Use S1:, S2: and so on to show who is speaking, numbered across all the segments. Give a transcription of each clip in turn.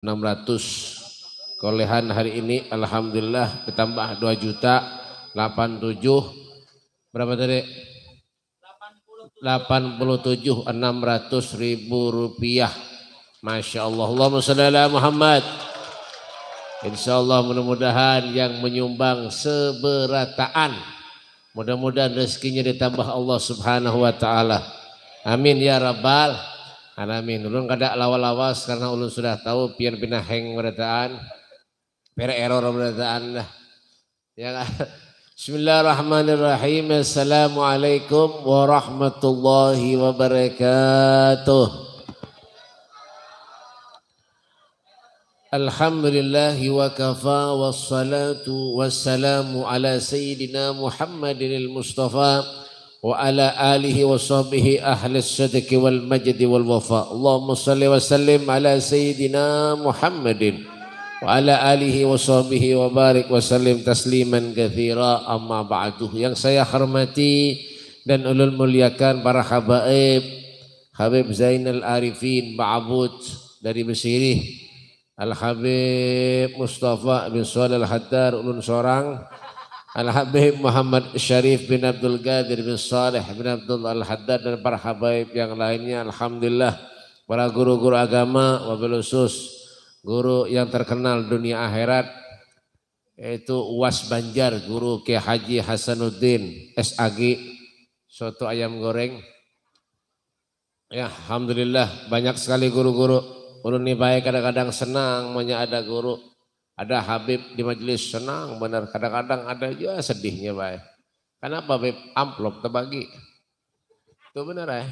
S1: 600 kolehan hari ini alhamdulillah ditambah 2 juta 87 berapa tadi 87 600 ribu rupiah Masya Allah Allahumma salli Muhammad Insya Allah mudah-mudahan yang menyumbang seberataan mudah-mudahan rezekinya ditambah Allah subhanahu wa ta'ala amin ya rabbal Alamin, Ulun kada lawa-lawas karena ulun sudah tahu pian pindah hang berataan. Per error berataan dah. Ya kan? Bismillahirrahmanirrahim. Assalamualaikum warahmatullahi wabarakatuh. Alhamdulillahi wa kafa wa salamu ala sayyidina Muhammadin Al-Mustafa. وعلى آله وصحبه أهل الصدق والمجد والوفاء اللهم صل وسلم على سيدنا محمد وعلى آله وصحبه وبارك وسلم تسليما كثيرا أما بعد yang saya hormati dan ulul muliakan para habaib Habib Zainal Arifin Ba'abud dari Mesirih Al Habib Mustafa bin Sual Al Hattar ulun seorang Al-Habib Muhammad Syarif bin Abdul Qadir bin Saleh bin Abdul Al-Haddad dan para habaib yang lainnya Alhamdulillah para guru-guru agama wabil khusus guru yang terkenal dunia akhirat yaitu Uwas Banjar guru Ki Haji Hasanuddin SAG soto ayam goreng ya Alhamdulillah banyak sekali guru-guru guru ini baik kadang-kadang senang punya ada guru ada Habib di majelis senang benar. Kadang-kadang ada juga sedihnya baik. Kenapa Habib amplop terbagi? Itu benar ya.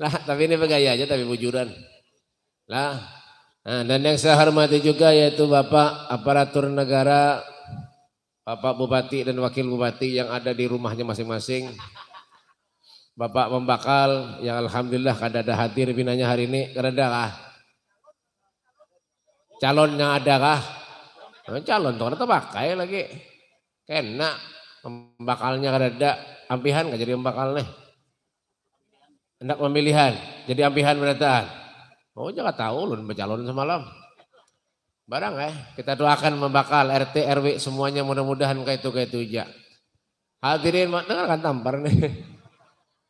S1: Nah, tapi ini bergaya aja tapi bujuran. Lah. Nah, dan yang saya hormati juga yaitu Bapak aparatur negara, Bapak Bupati dan Wakil Bupati yang ada di rumahnya masing-masing. Bapak Membakal yang Alhamdulillah kada ada hadir binanya hari ini, kada calonnya adakah? Nah, calon tuh kan pakai lagi. Kena pembakalnya kada ampihan gak jadi pembakal nih Hendak pemilihan, jadi ampihan berataan. Oh jangan tahu lu calon semalam. Barang eh, kita doakan membakal RT RW semuanya mudah-mudahan kayak itu kayak itu aja. Hadirin dengarkan tampar nih.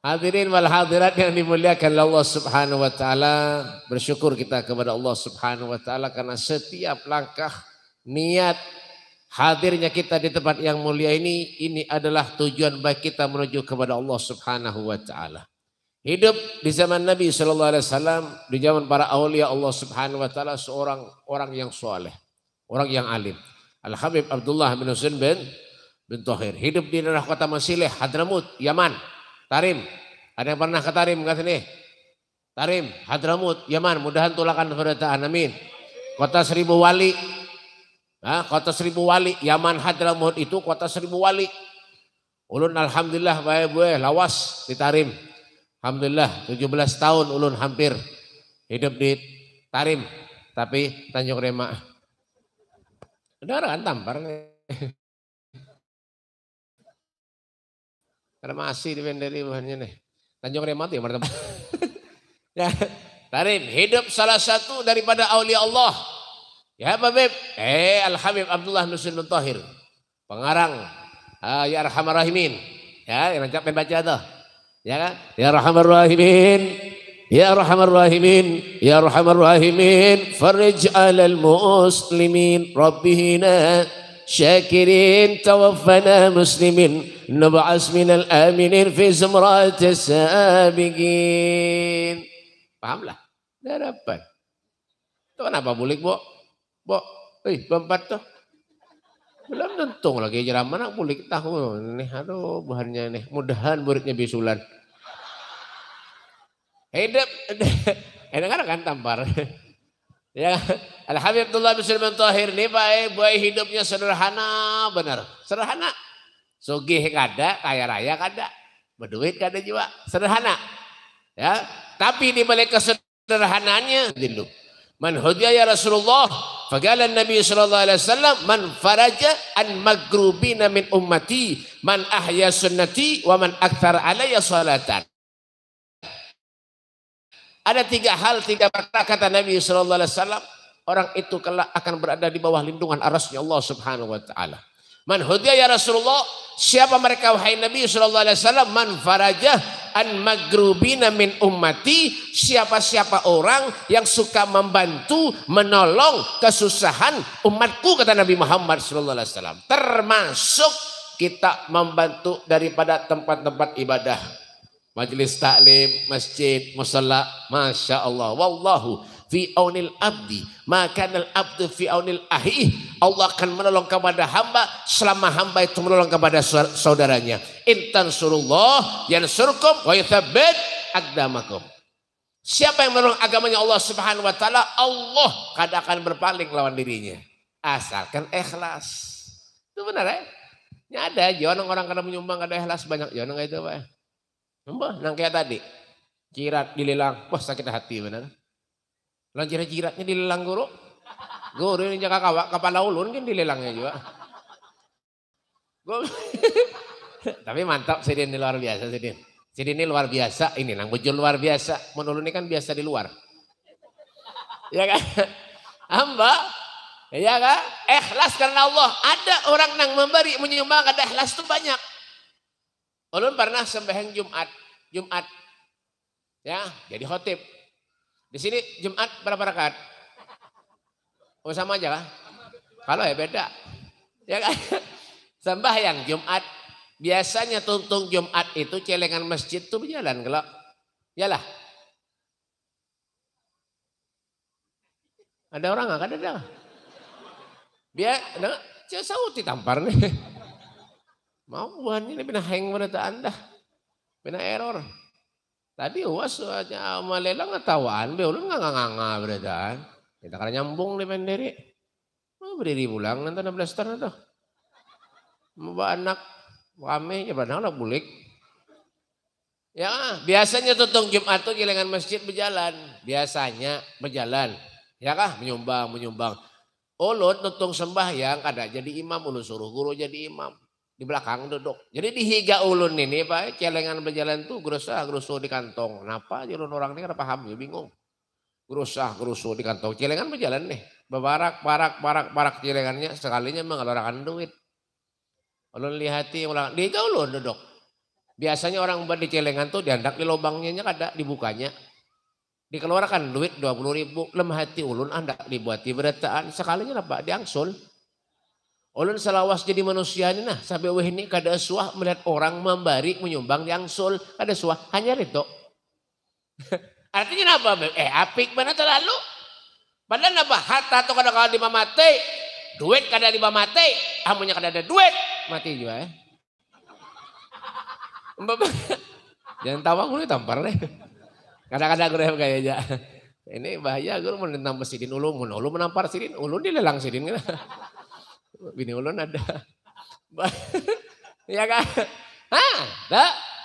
S1: Hadirin wal hadirat yang dimuliakan Allah Subhanahu wa taala, bersyukur kita kepada Allah Subhanahu wa taala karena setiap langkah niat hadirnya kita di tempat yang mulia ini ini adalah tujuan baik kita menuju kepada Allah Subhanahu wa taala. Hidup di zaman Nabi sallallahu alaihi wasallam, di zaman para aulia Allah Subhanahu wa taala seorang orang yang soleh, orang yang alim. Al Habib Abdullah bin Husain bin bin Tohir hidup di daerah kota Masileh, Hadramut, Yaman. Tarim. Ada yang pernah ke Tarim ke sini? Tarim, Hadramut, Yaman, mudahan tulakan perderitaan. Amin. Kota seribu wali. Nah, kota seribu wali, Yaman Hadramut itu kota seribu wali. Ulun alhamdulillah bae gue lawas di Tarim. Alhamdulillah 17 tahun ulun hampir hidup di Tarim tapi Tanjung rema. Udah kan tampar. karena masih di pendiri bahannya nih. Tanjung Remat ya teman ya, Tarim, hidup salah satu daripada aulia Allah. Ya Habib, eh Al-Habib Abdullah Nusin Tahir. Pengarang uh, Ya Arhamar Rahimin. Ya, yang rancak baca tuh. Ya kan? Ya Arhamar Rahimin. Ya Rahman Rahimin, Ya Rahman Rahimin, Farij alal muslimin, Rabbihina شاكرين توفنا مسلمين نبعث من الآمنين في زمرات السابقين لا harapan تو kenapa bulik بو بو اي بمبات tuh belum tentu lagi jerah mana bulik tahu nih aduh bahannya nih mudahan muridnya bisulan hidup enak kan, kan tampar Ya, Al Habib Abdullah bin Sulaiman Tahir ini Pak boy hidupnya sederhana benar. Sederhana. Sugih kada, kaya raya kada, berduit kada jiwa, sederhana. Ya, tapi di balik kesederhanaannya dindu. Man hudiya ya Rasulullah, faqala Nabi sallallahu alaihi wasallam, man faraja an magrubina min ummati, man ahya sunnati wa man akthar alayya salatan. Ada tiga hal, tiga perkara kata Nabi Shallallahu Alaihi Wasallam. Orang itu kelak akan berada di bawah lindungan arasnya Allah Subhanahu Wa Taala. Man hudiya ya Rasulullah. Siapa mereka wahai Nabi Shallallahu Alaihi Wasallam? Man farajah an magrubina min ummati. Siapa-siapa orang yang suka membantu, menolong kesusahan umatku kata Nabi Muhammad Shallallahu Alaihi Wasallam. Termasuk kita membantu daripada tempat-tempat ibadah Majelis taklim, masjid, musalla, masya Allah. Wallahu fi aunil abdi, maka al abdu fi aunil ahi. Allah akan menolong kepada hamba selama hamba itu menolong kepada saudaranya. Intan surullah yang surkum wa yuthabbit agdamakum. Siapa yang menolong agamanya Allah Subhanahu wa taala, Allah kada akan berpaling lawan dirinya. Asalkan ikhlas. Itu benar ya? Ini ada, jangan orang karena menyumbang ada ikhlas banyak. Jangan ya, enggak itu, Pak. Mbah, nang kayak tadi. Jirat dilelang, wah sakit hati benar. Lan jirat-jiratnya dilelang guru. Guru ini jaga kawak kepala ulun kan dilelangnya juga. Tapi mantap Sidin ini luar biasa Sidin. Sidin ini luar biasa ini nang bujur luar biasa. Menurut ini kan biasa di luar. Ya kan? Hamba Ya kan? Ikhlas karena Allah. Ada orang yang memberi menyumbang ada ikhlas itu banyak. Ulun pernah sembahyang Jumat, Jumat. Ya, jadi khotib. Di sini Jumat berapa rakaat? Oh sama aja lah. Kalau ya beda. Ya kan? Sembahyang Jumat. Biasanya tuntung Jumat itu celengan masjid tuh berjalan kalau. Yalah. Ada orang nggak? Ada ada. Biar, nah, saya tampar nih. Mauan ini pina hang mana ta anda. Pina error. Tadi was aja malela ngatawaan be ulun nganga beradan. Kita karena nyambung di pendiri. Mau oh, berdiri pulang nanti enam belas tahun itu. Mau anak kami ya padahal anak bulik. Ya, biasanya tutung Jumat tuh gilangan masjid berjalan. Biasanya berjalan. Ya kah? Menyumbang, menyumbang. Ulun tutung sembah yang kada jadi imam. Ulun suruh guru jadi imam di belakang duduk. Jadi di higa ulun ini Pak, celengan berjalan tuh gerusah gerusuh di kantong. Kenapa jalan orang ini kenapa paham ya bingung. Gerusah gerusuh di kantong. Celengan berjalan nih. Bebarak, barak barak barak celengannya sekalinya mengeluarkan duit. Ulun lihati ulang di higa ulun duduk. Biasanya orang buat di celengan tuh diandak di lubangnya ada dibukanya. Dikeluarkan duit 20 ribu. Lem hati ulun andak dibuat di berataan. Sekalinya apa? Diangsul. Ulun salawas jadi manusia ini nah sampai weh ini kada suah melihat orang membari menyumbang yang sul kada suah hanya itu. Artinya apa? Eh apik mana terlalu? Padahal apa? Harta tuh kada kalah lima mati. Duit kada lima mati. Amunya ah, kada ada duit. Mati juga ya. Jangan tawa gue tampar deh. Kadang-kadang gue aja Ini bahaya gue menentang mesidin ulun. Ulun menampar sidin. Ulun dilelang sidin. Gitu. Bini ulun ada. ya kan? Hah,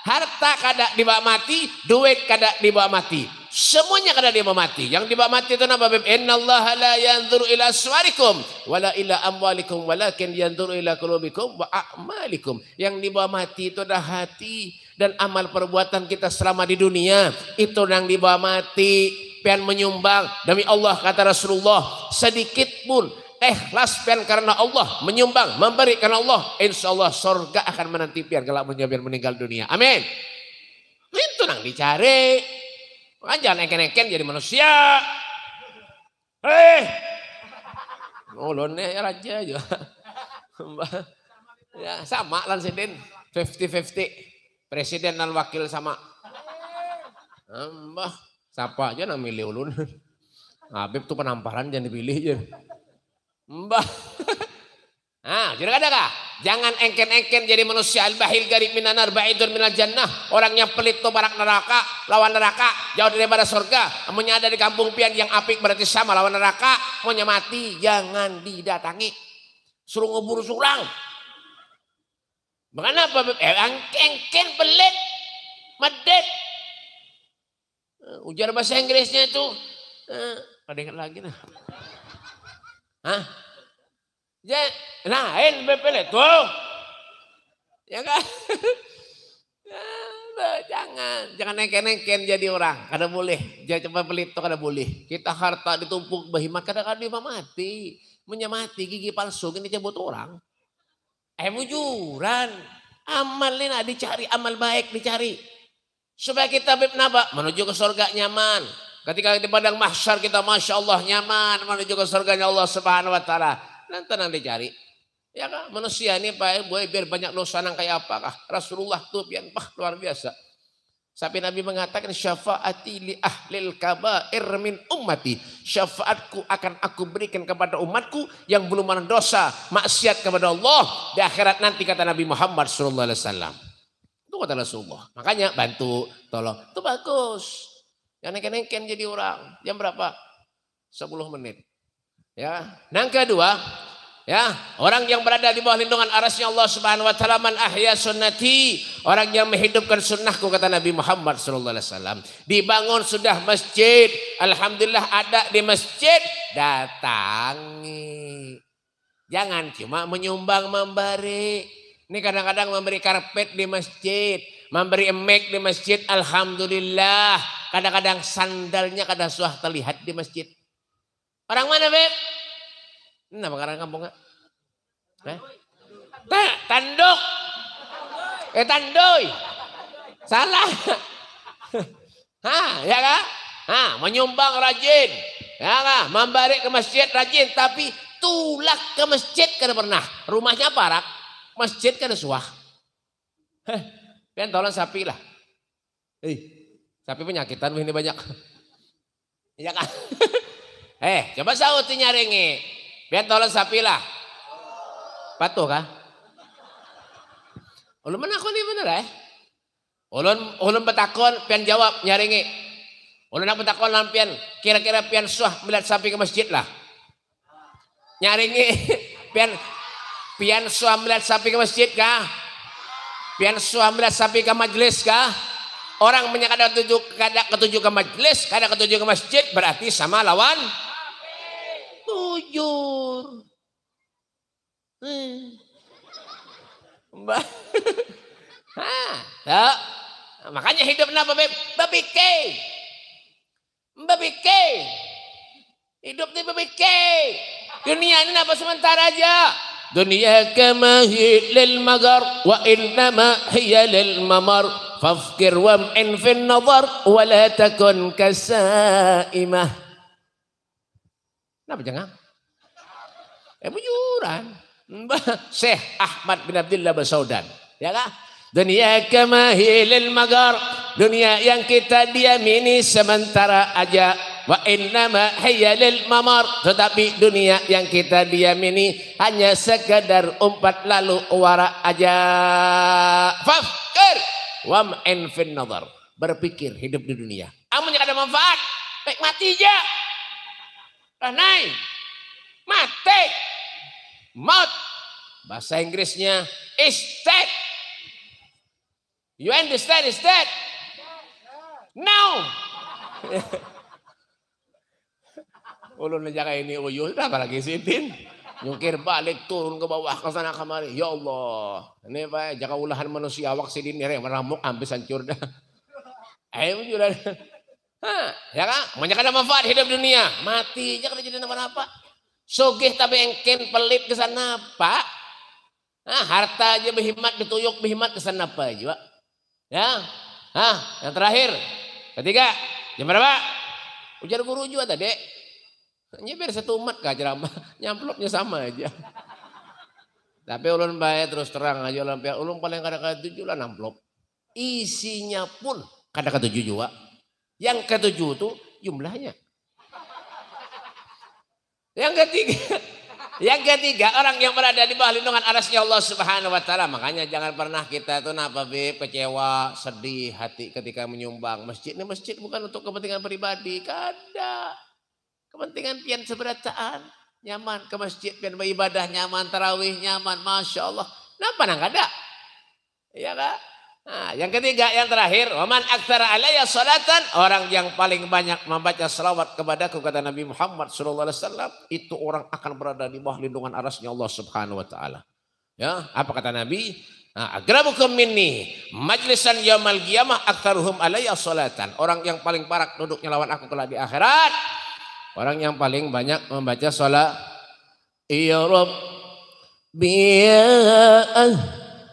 S1: Harta kada dibawa mati, duit kada dibawa mati. Semuanya kada dibawa mati. Yang dibawa mati itu nama Bib. Innallaha la yanzuru ila suarikum wala ila amwalikum walakin yanzuru ila qulubikum wa a'malikum. Yang dibawa mati itu ada hati dan amal perbuatan kita selama di dunia itu yang dibawa mati pian menyumbang demi Allah kata Rasulullah sedikit pun ikhlas eh, pian karena Allah, menyumbang, memberi karena Allah, insya Allah surga akan menanti pian kalau pian meninggal dunia. Amin. Itu nang dicari. Kan jangan eken-eken jadi manusia. Eh. Ngulone ya raja aja. ya sama lan sidin. 50-50. Presiden dan wakil sama. Mbah, siapa aja nang milih ulun. Habib tuh penamparan jangan dipilih aja. Mbah. jadi ah, kira ada kah? Jangan engken-engken jadi manusia al-bahil garib minanar baidur minal jannah. Orang yang pelit tuh barak neraka, lawan neraka, jauh daripada surga. Amunnya ada di kampung pian yang apik berarti sama lawan neraka. menyamati mati, jangan didatangi. Suruh ngubur surang. Makanya apa? Eh, engken pelit, medet. Eh, ujar bahasa Inggrisnya itu. Eh, ada lagi nah. Hah? Ya, lain bebele tuh. Ya kan? jangan, jangan nengken-nengken jadi orang. Kada boleh, jangan cepat pelit tuh kada boleh. Kita harta ditumpuk behimat, kadang-kadang dia mati. Menyamati gigi palsu, ini cabut orang. Eh mujuran, amal ini nah, dicari, amal baik dicari. Supaya kita bib menuju ke surga nyaman. Ketika di padang mahsyar kita Masya Allah nyaman menuju ke surganya Allah Subhanahu Wa Taala. Nanti tenang dicari. Ya kan? Manusia ini Pak eh, boleh biar banyak dosa nang kayak apa kah? Rasulullah tuh pian pah luar biasa. Sampai Nabi mengatakan syafaati li ahlil kabair min ummati. Syafaatku akan aku berikan kepada umatku yang belum pernah dosa, maksiat kepada Allah di akhirat nanti kata Nabi Muhammad sallallahu alaihi wasallam. Itu kata Rasulullah. Makanya bantu, tolong. Itu bagus. Yang nengken-nengken jadi orang. Jam berapa? 10 menit. Ya. Yang kedua, Ya, orang yang berada di bawah lindungan arasnya Allah Subhanahu wa taala man ahya sunnati, orang yang menghidupkan sunnahku kata Nabi Muhammad sallallahu alaihi wasallam. Dibangun sudah masjid, alhamdulillah ada di masjid, datangi. Jangan cuma menyumbang memberi. Ini kadang-kadang memberi karpet di masjid, memberi emek di masjid alhamdulillah kadang-kadang sandalnya kadang suah terlihat di masjid orang mana beb ini nama karang kampung nggak eh? tanduk eh tanduk? salah Hah, ya kak? Hah, menyumbang rajin. Ya kak? memberi ke masjid rajin, tapi tulak ke masjid kada pernah. Rumahnya parak, masjid kada suah. Heh. Pian tolong sapi lah. Eh, sapi penyakitan ini banyak. Iya kan? eh, coba sauti nyaringi. Pian tolong sapi lah. Patuh kah? Ulun mana bener eh? Ulun ulun betakon pian jawab nyaringi. Ulun nak betakon lampian, kira-kira pian suah melihat sapi ke masjid lah. Nyaringi pian pian suah melihat sapi ke masjid kah? Pian suamila sapi ke majelis kah? Orang menyakada ketujuh kada ketujuh ke majelis, kada ketujuh ke masjid berarti sama lawan tujuh eh. Hmm. Mbak. Ah, ha, Makanya hidup babi Beb? babi Berpikir. Hidup babi berpikir. Dunia ini apa sementara aja. دنياك ما هي للمجر وإنما هي للممر فافكر وامعن في النظر ولا تكن كسائمة Kenapa jangan? Eh buyuran. Syekh Ahmad bin Abdullah Basaudan. Ya kah? Dunia kemahilil magar. Dunia yang kita diamini sementara aja wa innama hiya lil mamar tetapi dunia yang kita diam ini hanya sekedar umpat lalu wara aja fakir wa in nazar berpikir hidup di dunia amun ada manfaat baik mati aja lah naik mati mat, bahasa Inggrisnya is dead you understand is dead now Ulo na niya ini ni Uyo, napalagi sitin. Yung balik turun ke bawah, ke sana kemari. Ya Allah. Ini pa, jaka ulahan manusia, sini nih, yang meramuk ambis hancur dah. Ayo juga. Ha, ya kan? Banyak ada manfaat hidup dunia. Mati aja kalau jadi apa-apa. Sogeh tapi engken pelit ke sana, Pak. Nah, harta aja behimat dituyuk behimat ke sana apa juga. Ya. Nah, yang terakhir. Ketiga, jam berapa? Ujar guru juga tadi. Ini biar satu umat kah ceramah, nyamplopnya sama aja. Tapi ulun baik terus terang aja ulun pihak Ulun paling kadang-kadang tujuh lah namplop. Isinya pun kadang-kadang tujuh juga. Yang ketujuh itu jumlahnya. Yang ketiga, yang ketiga orang yang berada di bawah lindungan arasnya Allah Subhanahu wa taala. Makanya jangan pernah kita itu napa be kecewa, sedih hati ketika menyumbang. Masjid ini masjid bukan untuk kepentingan pribadi. Kada Kepentingan pian seberataan. Nyaman ke masjid, pian beribadah nyaman, tarawih nyaman. Masya Allah. Kenapa nang ada? Iya kak? Nah, yang ketiga, yang terakhir. Waman aktara alaya salatan. Orang yang paling banyak membaca salawat kepadaku kata Nabi Muhammad SAW. Itu orang akan berada di bawah lindungan arasnya Allah Subhanahu Wa Taala. Ya, apa kata Nabi? Agrabukum ah, minni majlisan yamal qiyamah aktaruhum alayya salatan. Orang yang paling parak duduknya lawan aku kelak di akhirat Orang yang paling banyak membaca sholat. Ya Rabbi biya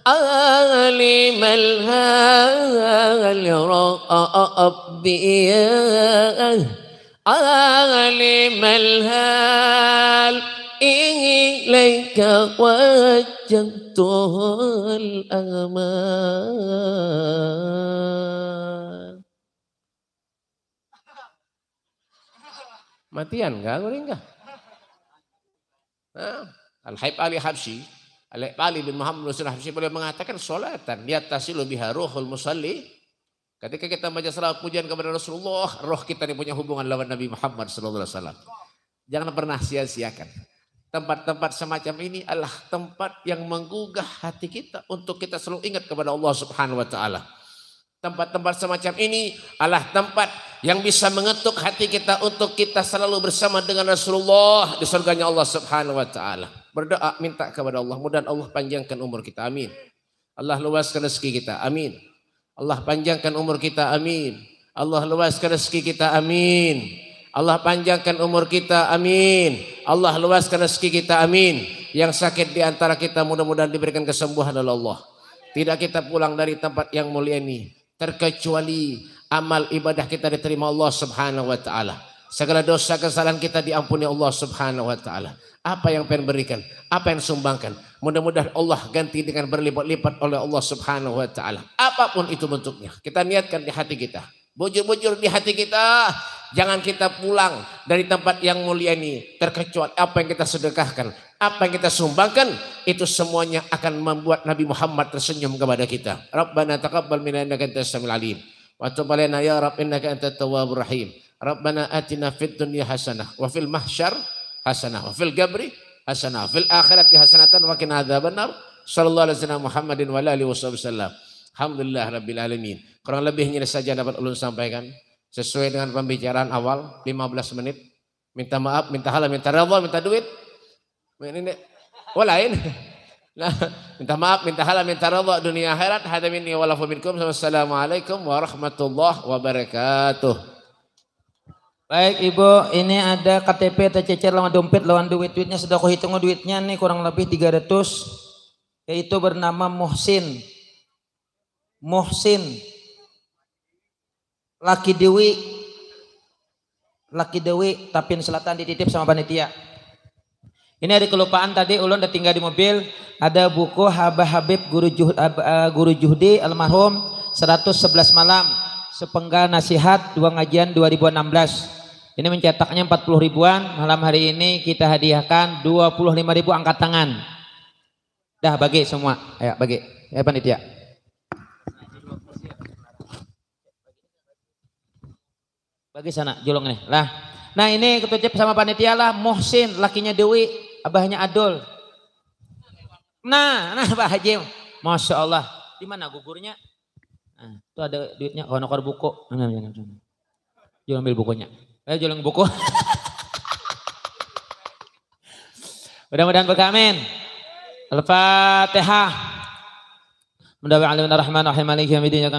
S1: alim al-hal Rabbi alim al-hal ilaika wajah al-amal Matian enggak, goreng enggak. Al-Haib Ali habsi Al-Haib Ali bin Muhammad Rasul habsi boleh mengatakan dia lebih biha ruhul musalli. Ketika kita baca salawat pujian kepada Rasulullah, roh kita ini punya hubungan lawan Nabi Muhammad sallallahu alaihi wasallam. Jangan pernah sia-siakan. Tempat-tempat semacam ini adalah tempat yang menggugah hati kita untuk kita selalu ingat kepada Allah Subhanahu wa taala. Tempat-tempat semacam ini adalah tempat yang bisa mengetuk hati kita untuk kita selalu bersama dengan Rasulullah di surganya Allah Subhanahu wa taala. Berdoa minta kepada Allah, mudah Allah panjangkan umur kita. Amin. Allah luaskan rezeki kita. Amin. Allah panjangkan umur kita. Amin. Allah luaskan rezeki kita. Amin. Allah panjangkan umur kita. Amin. Allah luaskan rezeki kita. Amin. Yang sakit di antara kita mudah-mudahan diberikan kesembuhan oleh Allah. Tidak kita pulang dari tempat yang mulia ini terkecuali amal ibadah kita diterima Allah Subhanahu wa taala. Segala dosa kesalahan kita diampuni Allah Subhanahu wa taala. Apa yang pengen berikan, apa yang sumbangkan, mudah-mudahan Allah ganti dengan berlipat-lipat oleh Allah Subhanahu wa taala. Apapun itu bentuknya, kita niatkan di hati kita. Bujur-bujur di hati kita, Jangan kita pulang dari tempat yang mulia ini terkecuali apa yang kita sedekahkan, apa yang kita sumbangkan itu semuanya akan membuat Nabi Muhammad tersenyum kepada kita. Rabbana taqabbal minna innaka antas samiul alim wa tub alaina ya rab innaka antat tawwabur rahim. Rabbana atina fid dunya hasanah wa fil mahsyar hasanah wa fil qabri hasanah fil akhirati hasanatan wa qina adzabannar. Sallallahu alaihi wasallam Muhammadin wa alihi wasallam. Alhamdulillah Rabbil Alamin. Kurang lebihnya saja dapat ulun sampaikan sesuai dengan pembicaraan awal 15 menit minta maaf minta halal minta radha minta duit ini oh, lain nah minta maaf minta halal minta radha dunia akhirat hada minni wa lafu minkum wassalamualaikum warahmatullahi
S2: wabarakatuh Baik Ibu, ini ada KTP tercecer lawan dompet lawan duit duitnya sudah aku hitung duitnya nih kurang lebih 300 yaitu bernama Muhsin. Muhsin Laki Dewi Laki Dewi Tapin Selatan dititip sama panitia. Ini ada kelupaan tadi ulun udah tinggal di mobil. Ada buku Habah Habib Guru, Juh, eh, Guru Juhdi almarhum 111 malam sepenggal nasihat dua ngajian 2016. Ini mencetaknya 40 ribuan. Malam hari ini kita hadiahkan 25 ribu angkat tangan. Dah bagi semua. Ayo bagi. Ya panitia. Bagi sana julung nih. Lah. Nah ini ketujuh sama panitia lah Mohsin, lakinya Dewi, abahnya Adul. Nah, nah Pak Haji. Masya Allah. Di mana gugurnya? Nah, itu ada duitnya oh, nokor buku. Jangan, jangan, jangan. Jual ambil bukunya. Eh, jual buku. Mudah-mudahan berkamen. Al-Fatihah rahman Bismillahirrahmanirrahim.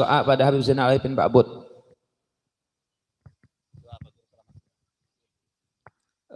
S2: Doa pada Habib Zainal Arifin Pak Bud.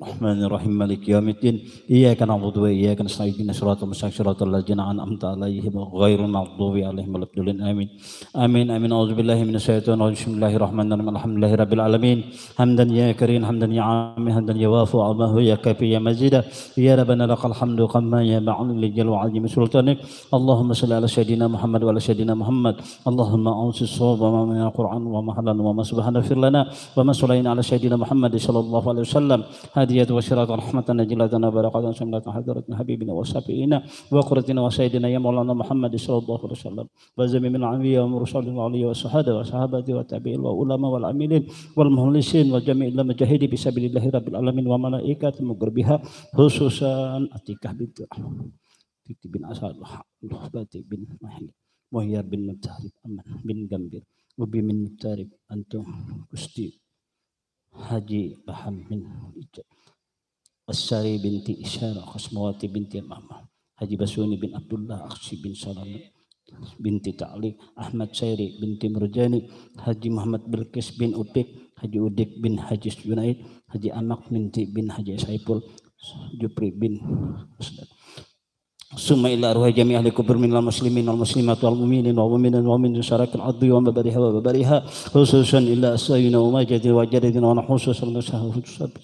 S3: الرحمن الرحيم مالك يوم الدين إياك نعبد وإياك نستعين صراط المستقيم صراط الذين أنعمت عليهم غير المغضوب عليهم ولا الضالين آمين آمين آمين أعوذ بالله من الشيطان الرجيم بسم الله الرحمن الرحيم الحمد لله رب العالمين حمدا يا كريم حمدا يا عام حمدا يا وافع عمه يا كافي يا مزيد يا ربنا لك الحمد كما يا معلم لجل وعظيم سلطانك اللهم صل على سيدنا محمد وعلى سيدنا محمد اللهم أنصر الصواب وما من القرآن وما حلا وما سبحان اغفر لنا وما صلينا على سيدنا محمد صلى الله عليه وسلم هذا hadiyat wa rahmatan najilatana barakatan syamlat hadiratna habibina wa wa quratina wa ya maulana muhammad sallallahu alaihi wasallam wa zami min anbiya wa mursalin wa aliyya wa sahada wa sahabati wa tabi'il wa ulama wal amilin wal muhlisin wa jami'il lama jahidi bisabilillahi rabbil alamin wa malaikat mugribiha khususan atikah binti rahmat binti bin asad wa ha'ulukhbati bin mahi muhiyar bin mutahrib aman bin gambir ubi min mutahrib antum kusti Haji Baham bin Ijab. Asyari binti Isyara, Khasmawati binti Mama, Haji Basuni bin Abdullah, Aksi bin Salam, binti Ta'li, Ahmad Sairi binti Murjani, Haji Muhammad Bilqis bin Upik, Haji Udik bin Haji Junaid, Haji Amak binti bin Haji Saipul, Jupri bin Ustadz. Summa ila arwah jami ahli kubur min al muslimin wal muslimat wal mu'minin wal mu'minin wal mu'minin syarak al adhi wa mabariha wa mabariha khususan illa asayina wa majadil wa jaridin wa nahususan nusahu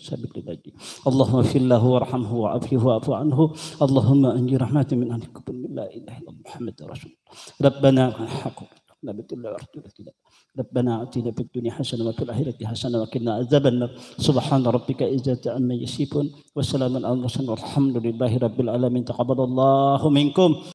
S3: sabit libaji Allahumma fillahu warhamhu wa afihu wa afu anhu Allahumma anji rahmati min ahli kubur min la ilaha illa Muhammad Rasul Rabbana al-haqq Nabi Tullah wa Rasulullah ربنا اتنا في الدنيا حسنه وفي الاخره حسنه وقنا عذاب النار سبحان ربك اذا عما يصفون وسلام على المرسلين والحمد لله رب العالمين تقبل الله منكم